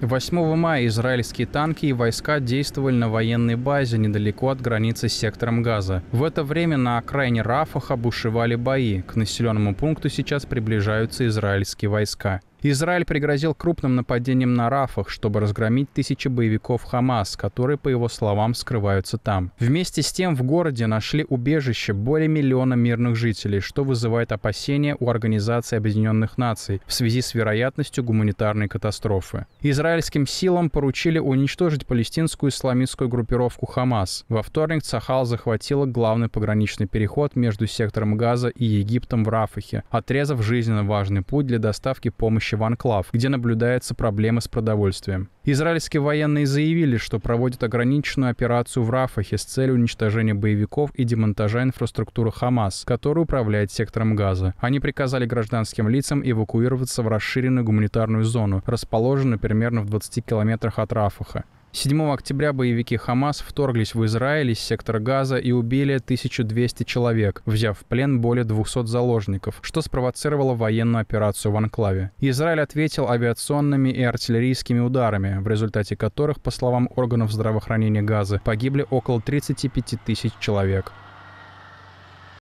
8 мая израильские танки и войска действовали на военной базе недалеко от границы с сектором Газа. В это время на окраине Рафаха бушевали бои. К населенному пункту сейчас приближаются израильские войска. Израиль пригрозил крупным нападением на Рафах, чтобы разгромить тысячи боевиков Хамас, которые, по его словам, скрываются там. Вместе с тем в городе нашли убежище более миллиона мирных жителей, что вызывает опасения у Организации Объединенных Наций в связи с вероятностью гуманитарной катастрофы. Израильским силам поручили уничтожить палестинскую исламистскую группировку Хамас. Во вторник Цахал захватила главный пограничный переход между сектором Газа и Египтом в Рафахе, отрезав жизненно важный путь для доставки помощи убежище Анклав, где наблюдается проблема с продовольствием. Израильские военные заявили, что проводят ограниченную операцию в Рафахе с целью уничтожения боевиков и демонтажа инфраструктуры Хамас, который управляет сектором Газа. Они приказали гражданским лицам эвакуироваться в расширенную гуманитарную зону, расположенную примерно в 20 километрах от Рафаха. 7 октября боевики Хамас вторглись в Израиль из сектора Газа и убили 1200 человек, взяв в плен более 200 заложников, что спровоцировало военную операцию в Анклаве. Израиль ответил авиационными и артиллерийскими ударами, в результате которых, по словам органов здравоохранения Газы, погибли около 35 тысяч человек.